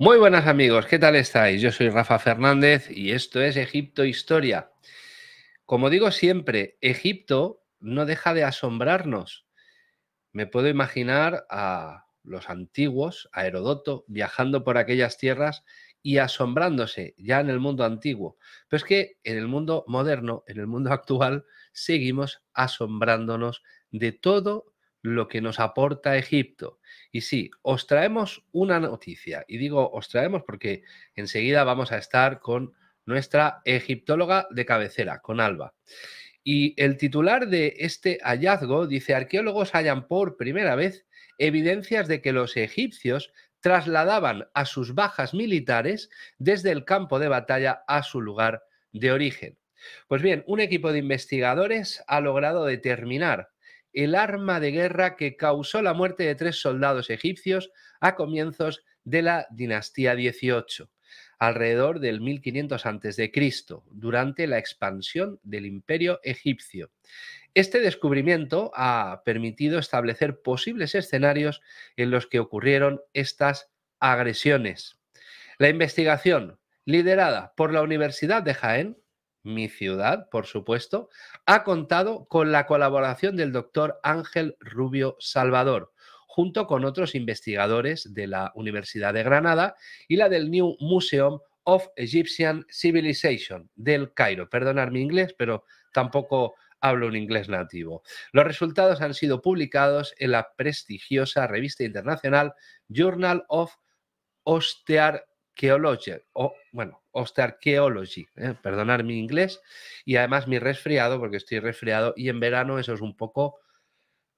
Muy buenas amigos, ¿qué tal estáis? Yo soy Rafa Fernández y esto es Egipto Historia. Como digo siempre, Egipto no deja de asombrarnos. Me puedo imaginar a los antiguos, a Herodoto, viajando por aquellas tierras y asombrándose ya en el mundo antiguo. Pero es que en el mundo moderno, en el mundo actual, seguimos asombrándonos de todo lo que nos aporta Egipto. Y sí, os traemos una noticia. Y digo os traemos porque enseguida vamos a estar con nuestra egiptóloga de cabecera, con Alba. Y el titular de este hallazgo dice, arqueólogos hallan por primera vez evidencias de que los egipcios trasladaban a sus bajas militares desde el campo de batalla a su lugar de origen. Pues bien, un equipo de investigadores ha logrado determinar el arma de guerra que causó la muerte de tres soldados egipcios a comienzos de la dinastía XVIII, alrededor del 1500 a.C., durante la expansión del imperio egipcio. Este descubrimiento ha permitido establecer posibles escenarios en los que ocurrieron estas agresiones. La investigación, liderada por la Universidad de Jaén, mi ciudad, por supuesto, ha contado con la colaboración del doctor Ángel Rubio Salvador, junto con otros investigadores de la Universidad de Granada y la del New Museum of Egyptian Civilization del Cairo. Perdonar mi inglés, pero tampoco hablo un inglés nativo. Los resultados han sido publicados en la prestigiosa revista internacional Journal of Ostearchaeology, o bueno, osteoarqueology, ¿eh? perdonar mi inglés, y además mi resfriado, porque estoy resfriado y en verano eso es un poco,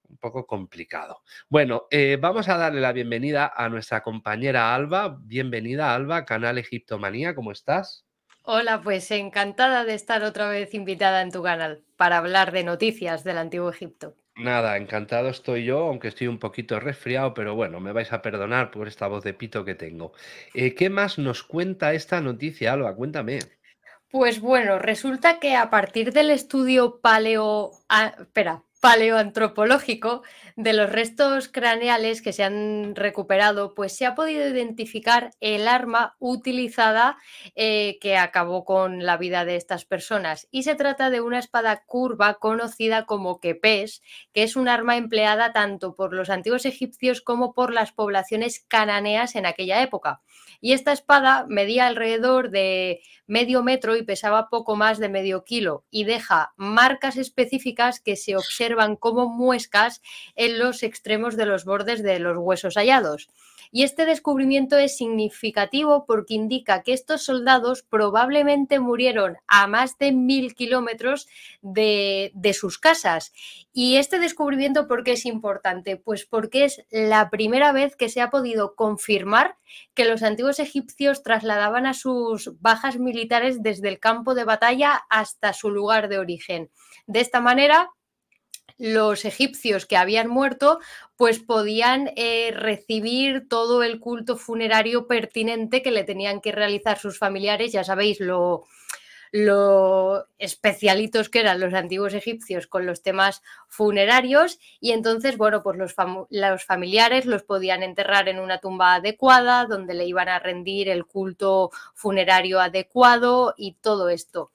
un poco complicado. Bueno, eh, vamos a darle la bienvenida a nuestra compañera Alba. Bienvenida Alba, canal Egiptomanía, ¿cómo estás? Hola, pues encantada de estar otra vez invitada en tu canal para hablar de noticias del Antiguo Egipto. Nada, encantado estoy yo, aunque estoy un poquito resfriado, pero bueno, me vais a perdonar por esta voz de pito que tengo. Eh, ¿Qué más nos cuenta esta noticia, Alba? Cuéntame. Pues bueno, resulta que a partir del estudio paleo... Ah, espera, paleoantropológico de los restos craneales que se han recuperado, pues se ha podido identificar el arma utilizada eh, que acabó con la vida de estas personas. Y se trata de una espada curva conocida como kepes, que es un arma empleada tanto por los antiguos egipcios como por las poblaciones cananeas en aquella época. Y esta espada medía alrededor de medio metro y pesaba poco más de medio kilo y deja marcas específicas que se observan como muescas en los extremos de los bordes de los huesos hallados. Y este descubrimiento es significativo porque indica que estos soldados probablemente murieron a más de mil kilómetros de, de, sus casas. Y este descubrimiento, ¿por qué es importante? Pues porque es la primera vez que se ha podido confirmar que los antiguos egipcios trasladaban a sus bajas militares desde el campo de batalla hasta su lugar de origen. De esta manera, los egipcios que habían muerto, pues podían eh, recibir todo el culto funerario pertinente que le tenían que realizar sus familiares, ya sabéis, lo, especialitos que eran los antiguos egipcios con los temas funerarios y entonces, bueno, pues los, familiares los podían enterrar en una tumba adecuada donde le iban a rendir el culto funerario adecuado y todo esto.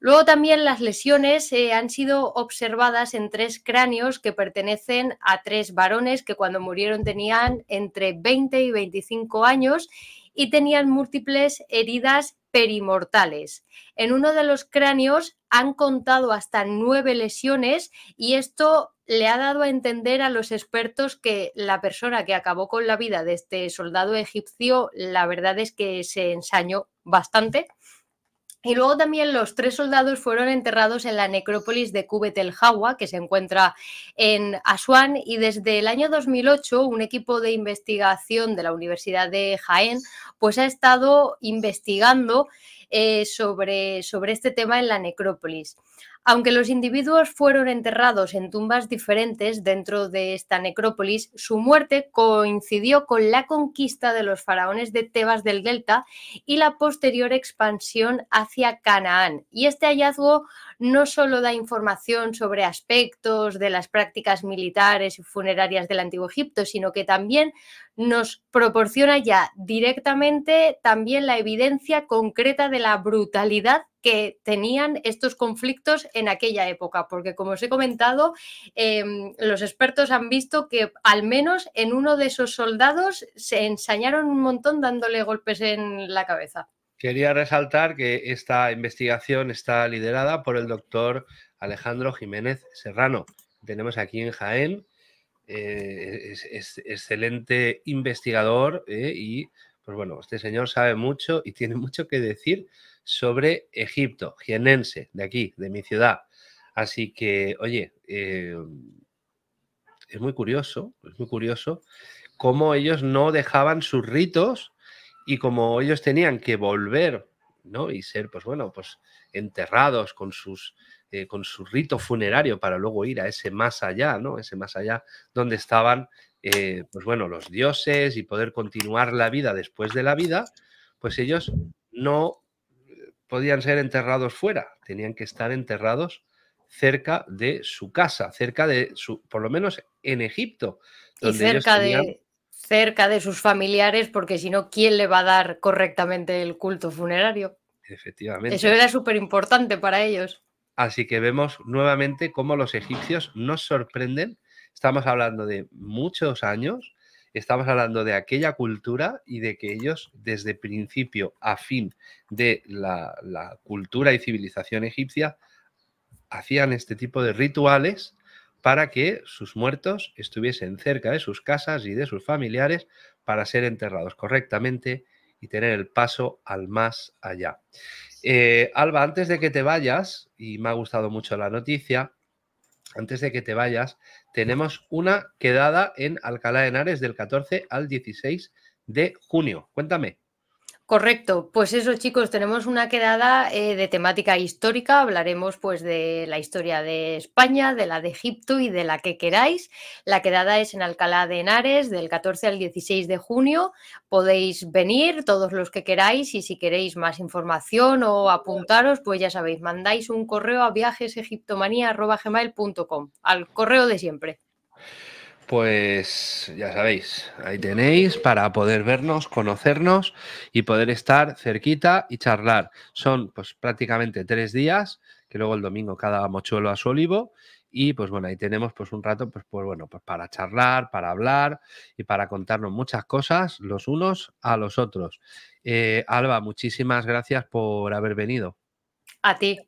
Luego también las lesiones eh, han sido observadas en tres cráneos que pertenecen a tres varones que cuando murieron tenían entre 20 y 25 años y tenían múltiples heridas perimortales. En uno de los cráneos han contado hasta nueve lesiones y esto le ha dado a entender a los expertos que la persona que acabó con la vida de este soldado egipcio, la verdad es que se ensañó bastante y luego también los tres soldados fueron enterrados en la necrópolis de Kubet el Hawa, que se encuentra en Asuán, y desde el año 2008 un equipo de investigación de la Universidad de Jaén pues ha estado investigando eh, sobre, sobre este tema en la necrópolis. Aunque los individuos fueron enterrados en tumbas diferentes dentro de esta necrópolis, su muerte coincidió con la conquista de los faraones de Tebas del Delta y la posterior expansión hacia Canaán. Y este hallazgo no solo da información sobre aspectos de las prácticas militares y funerarias del Antiguo Egipto, sino que también nos proporciona ya directamente también la evidencia concreta de la brutalidad que tenían estos conflictos en aquella época, porque como os he comentado, em, los expertos han visto que al menos en uno de esos soldados se ensañaron un montón dándole golpes en la cabeza. Quería resaltar que esta investigación está liderada por el doctor Alejandro Jiménez Serrano. Tenemos aquí en Jaén, eh, es, excelente investigador eh, y, pues bueno, este señor sabe mucho y tiene mucho que decir sobre Egipto, jienense, de aquí, de mi ciudad. Así que, oye, eh, es muy curioso, es muy curioso cómo ellos no dejaban sus ritos y como ellos tenían que volver, ¿no? Y ser, pues bueno, pues enterrados con sus eh, con su rito funerario para luego ir a ese más allá, ¿no? Ese más allá donde estaban, eh, pues bueno, los dioses y poder continuar la vida después de la vida, pues ellos no podían ser enterrados fuera, tenían que estar enterrados cerca de su casa, cerca de su, por lo menos en Egipto. y cerca, de, cerca de sus familiares, porque si no, ¿quién le va a dar correctamente el culto funerario? Efectivamente. Eso era súper importante para ellos. Así que vemos nuevamente cómo los egipcios nos sorprenden. Estamos hablando de muchos años estamos hablando de aquella cultura y de que ellos, desde principio a fin de la, cultura y civilización egipcia, hacían este tipo de rituales para que sus muertos estuviesen cerca de sus casas y de sus familiares para ser enterrados correctamente y tener el paso al más allá. Eh, Alba, antes de que te vayas, y me ha gustado mucho la noticia, antes de que te vayas, tenemos una quedada en Alcalá de Henares del 14 al 16 de junio. Cuéntame. Correcto, pues eso chicos, tenemos una quedada eh, de temática histórica, hablaremos pues de la historia de España, de la de Egipto y de la que queráis. La quedada es en Alcalá de Henares del 14 al 16 de junio, podéis venir todos los que queráis y si queréis más información o apuntaros, pues ya sabéis, mandáis un correo a viajesegiptomanía.com, al correo de siempre. Pues ya sabéis, ahí tenéis para poder vernos, conocernos y poder estar cerquita y charlar. Son pues prácticamente tres días, que luego el domingo cada mochuelo a su olivo. Y pues bueno, ahí tenemos pues un rato, pues, pues bueno, pues para charlar, para hablar y para contarnos muchas cosas los unos a los otros. Eh, Alba, muchísimas gracias por haber venido. A ti.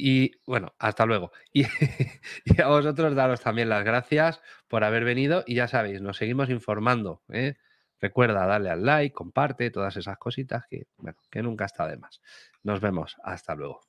Y bueno, hasta luego. Y, a vosotros daros también las gracias por haber venido y ya sabéis, nos seguimos informando. ¿eh? Recuerda darle al like, comparte, todas esas cositas que, que nunca está de más. Nos vemos. Hasta luego.